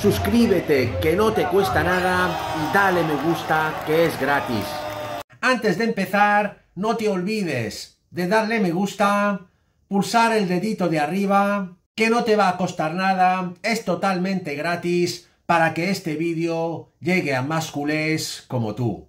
suscríbete que no te cuesta nada y dale me gusta que es gratis. Antes de empezar, no te olvides de darle me gusta, pulsar el dedito de arriba, que no te va a costar nada, es totalmente gratis para que este vídeo llegue a más culés como tú.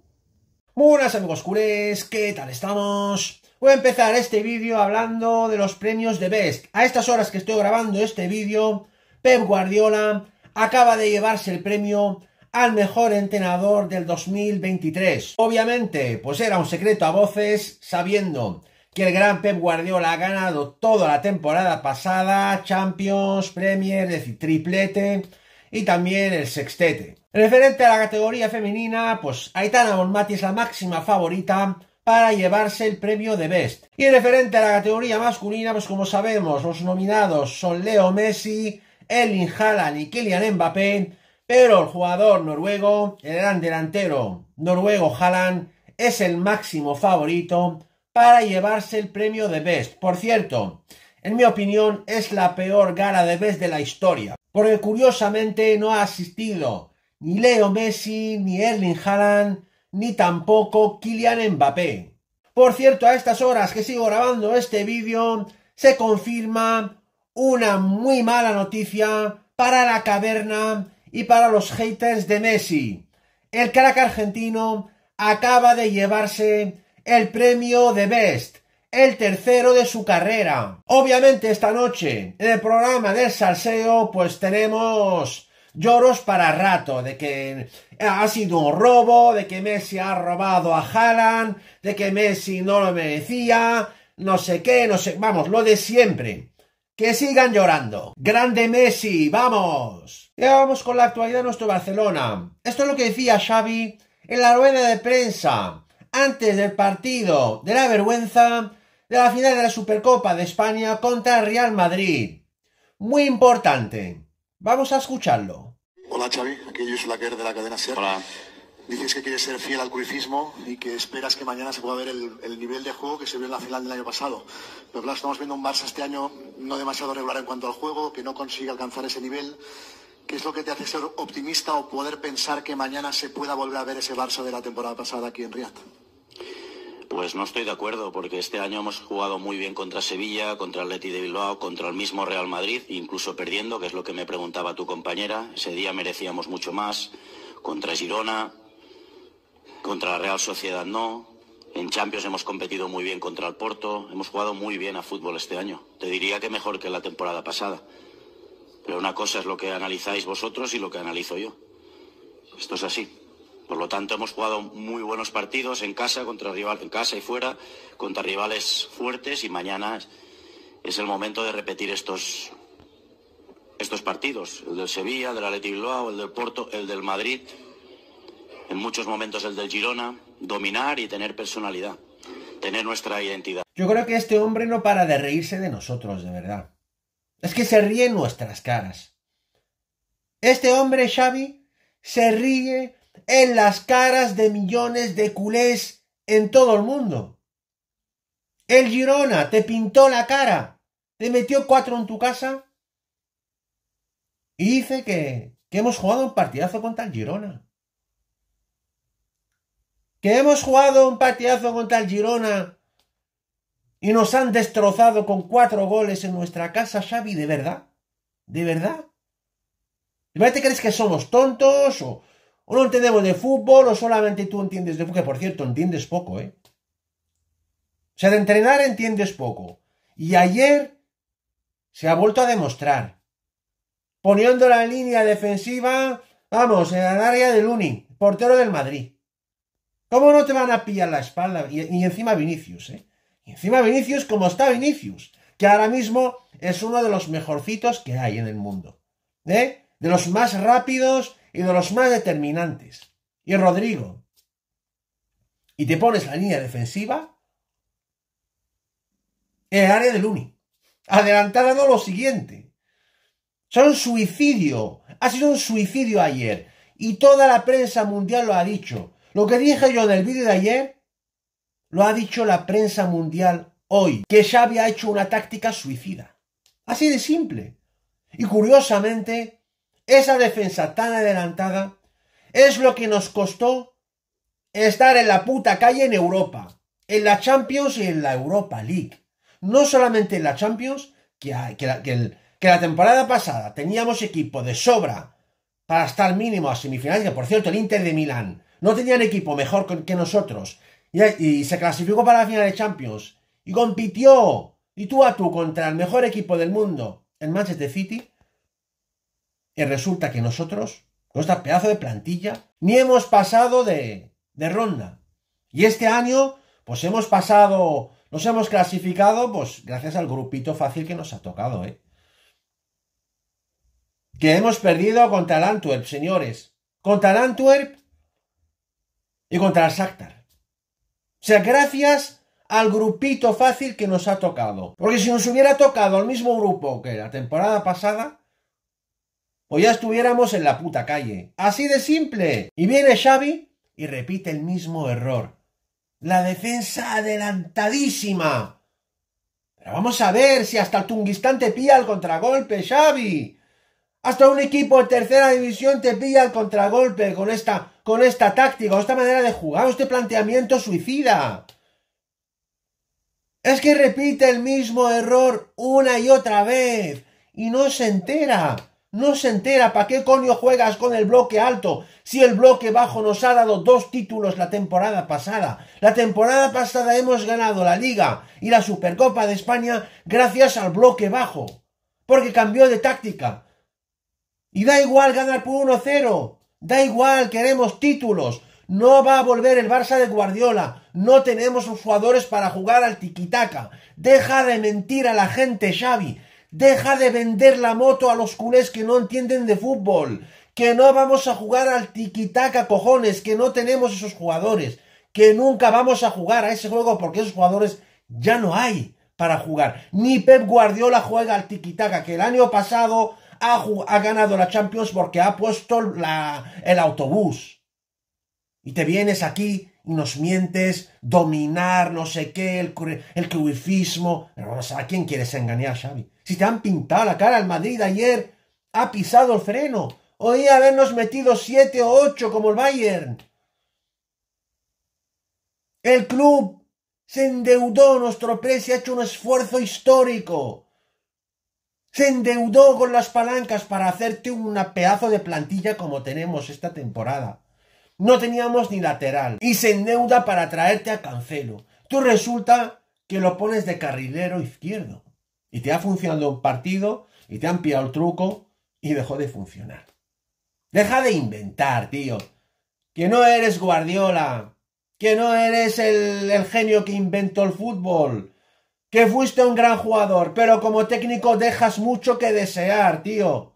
Buenas amigos culés, ¿qué tal estamos? Voy a empezar este vídeo hablando de los premios de Best. A estas horas que estoy grabando este vídeo, Pep Guardiola acaba de llevarse el premio al mejor entrenador del 2023. Obviamente, pues era un secreto a voces, sabiendo que el gran Pep Guardiola ha ganado toda la temporada pasada, Champions, Premier, es decir, triplete y también el sextete. Referente a la categoría femenina, pues Aitana Bonmati es la máxima favorita para llevarse el premio de Best. Y referente a la categoría masculina, pues como sabemos, los nominados son Leo Messi, Erling Haaland y Kylian Mbappé, pero el jugador noruego, el gran delantero noruego Haaland, es el máximo favorito para llevarse el premio de Best. Por cierto, en mi opinión es la peor gala de Best de la historia, porque curiosamente no ha asistido ni Leo Messi, ni Erling Haaland, ni tampoco Kylian Mbappé. Por cierto, a estas horas que sigo grabando este vídeo, se confirma una muy mala noticia para la caverna y para los haters de Messi. El crack argentino acaba de llevarse el premio de Best, el tercero de su carrera. Obviamente esta noche, en el programa del salseo, pues tenemos lloros para rato, de que ha sido un robo, de que Messi ha robado a Haaland, de que Messi no lo merecía, no sé qué, no sé, vamos, lo de siempre que sigan llorando. Grande Messi, vamos. Y vamos con la actualidad de nuestro Barcelona. Esto es lo que decía Xavi en la rueda de prensa antes del partido de la vergüenza de la final de la Supercopa de España contra el Real Madrid. Muy importante. Vamos a escucharlo. Hola Xavi, aquí la Laker de la cadena SER. Hola dices que quieres ser fiel al curifismo y que esperas que mañana se pueda ver el, nivel de juego que se vio en la final del año pasado. Pero claro, estamos viendo un Barça este año no demasiado regular en cuanto al juego, que no consigue alcanzar ese nivel. ¿Qué es lo que te hace ser optimista o poder pensar que mañana se pueda volver a ver ese Barça de la temporada pasada aquí en Riyadh? Pues no estoy de acuerdo, porque este año hemos jugado muy bien contra Sevilla, contra el Leti de Bilbao, contra el mismo Real Madrid, incluso perdiendo, que es lo que me preguntaba tu compañera. Ese día merecíamos mucho más. Contra Girona, contra la Real Sociedad no. En Champions hemos competido muy bien contra el Porto, hemos jugado muy bien a fútbol este año. Te diría que mejor que la temporada pasada. Pero una cosa es lo que analizáis vosotros y lo que analizo yo. Esto es así. Por lo tanto, hemos jugado muy buenos partidos en casa, contra en casa y fuera, contra rivales fuertes y mañana es el momento de repetir estos, estos partidos. El del Sevilla, el del Leti Bilbao, el del Porto, el del Madrid en muchos momentos el del Girona, dominar y tener personalidad, tener nuestra identidad. Yo creo que este hombre no para de reírse de nosotros, de verdad. Es que se ríe en nuestras caras. Este hombre, Xavi, se ríe en las caras de millones de culés en todo el mundo. El Girona te pintó la cara, te metió cuatro en tu casa y dice que, que hemos jugado un partidazo contra el Girona que hemos jugado un partidazo contra el Girona y nos han destrozado con cuatro goles en nuestra casa, Xavi, ¿de verdad? ¿De verdad? ¿De verdad te crees que somos tontos o, o no entendemos de fútbol o solamente tú entiendes de fútbol? Que por cierto, entiendes poco, ¿eh? O sea, de entrenar entiendes poco. Y ayer se ha vuelto a demostrar. Poniendo la línea defensiva, vamos, en el área del Uni, portero del Madrid. ¿Cómo no te van a pillar la espalda? Y, encima Vinicius, ¿eh? Y encima Vinicius, como está Vinicius, que ahora mismo es uno de los mejorcitos que hay en el mundo. ¿eh? De los más rápidos y de los más determinantes. Y Rodrigo. Y te pones la línea defensiva en el área del Uni. Adelantando lo siguiente. Son suicidio. Ha sido un suicidio ayer. Y toda la prensa mundial lo ha dicho. Lo que dije yo en el vídeo de ayer lo ha dicho la prensa mundial hoy, que Xavi ha hecho una táctica suicida. Así de simple. Y curiosamente, esa defensa tan adelantada es lo que nos costó estar en la puta calle en Europa, en la Champions y en la Europa League. No solamente en la Champions, que, que, la, que la temporada pasada teníamos equipo de sobra para estar mínimo a semifinales, que por cierto el Inter de Milán no tenían equipo mejor que nosotros. Y, se clasificó para la final de Champions. Y compitió. Y tú a tú contra el mejor equipo del mundo, En Manchester City. Y resulta que nosotros, con esta pedazo de plantilla, ni hemos pasado de, de ronda. Y este año, pues hemos pasado, nos hemos clasificado, pues gracias al grupito fácil que nos ha tocado, ¿eh? Que hemos perdido contra el Antwerp, señores. Contra el Antwerp y contra el Shakhtar. O sea, gracias al grupito fácil que nos ha tocado. Porque si nos hubiera tocado al mismo grupo que la temporada pasada, pues ya estuviéramos en la puta calle. Así de simple. Y viene Xavi y repite el mismo error. La defensa adelantadísima. Pero vamos a ver si hasta el Tunguistán te pilla el contragolpe, Xavi. Hasta un equipo de tercera división te pilla el contragolpe con esta, con esta táctica, esta manera de jugar, este planteamiento suicida. Es que repite el mismo error una y otra vez y no se entera. No se entera, ¿para qué coño juegas con el bloque alto? Si el bloque bajo nos ha dado dos títulos la temporada pasada. La temporada pasada hemos ganado la Liga y la Supercopa de España gracias al bloque bajo. Porque cambió de táctica. Y da igual ganar por 1-0. Da igual, queremos títulos. No va a volver el Barça de Guardiola. No tenemos los jugadores para jugar al tiquitaca. Deja de mentir a la gente, Xavi. Deja de vender la moto a los culés que no entienden de fútbol. Que no vamos a jugar al tiquitaca, cojones. Que no tenemos esos jugadores. Que nunca vamos a jugar a ese juego porque esos jugadores ya no hay para jugar. Ni Pep Guardiola juega al tiquitaca. Que el año pasado ha, ganado la Champions porque ha puesto la, el autobús. Y te vienes aquí y nos mientes, dominar, no sé qué, el, el a quién quieres engañar, Xavi. Si te han pintado la cara al Madrid ayer, ha pisado el freno. Hoy habernos metido siete o ocho como el Bayern. El club se endeudó, nuestro precio ha hecho un esfuerzo histórico se endeudó con las palancas para hacerte un pedazo de plantilla como tenemos esta temporada. No teníamos ni lateral y se endeuda para traerte a Cancelo. Tú resulta que lo pones de carrilero izquierdo y te ha funcionado un partido y te han pillado el truco y dejó de funcionar. Deja de inventar, tío. Que no eres Guardiola. Que no eres el genio que inventó el fútbol que fuiste un gran jugador, pero como técnico dejas mucho que desear, tío.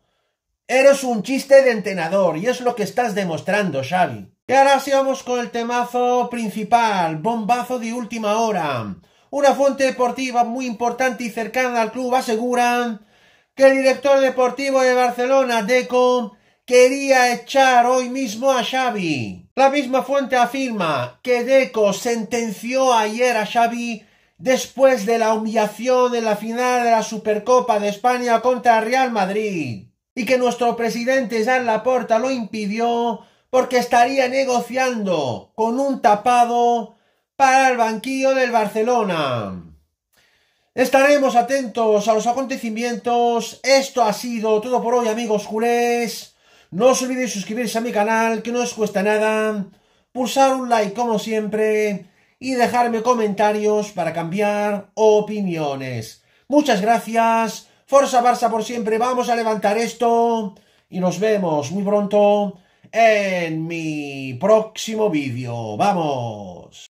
Eres un chiste de entrenador y es lo que estás demostrando, Xavi. Y ahora sí vamos con el temazo principal, bombazo de última hora. Una fuente deportiva muy importante y cercana al club asegura que el director deportivo de Barcelona, Deco, quería echar hoy mismo a Xavi. La misma fuente afirma que Deco sentenció ayer a Xavi después de la humillación en la final de la Supercopa de España contra Real Madrid, y que nuestro presidente Jean Laporta lo impidió porque estaría negociando con un tapado para el banquillo del Barcelona. Estaremos atentos a los acontecimientos. Esto ha sido todo por hoy, amigos culés. No os olvidéis suscribirse a mi canal, que no os cuesta nada. Pulsar un like como siempre y dejarme comentarios para cambiar opiniones. Muchas gracias. Forza Barça por siempre. Vamos a levantar esto y nos vemos muy pronto en mi próximo vídeo. ¡Vamos!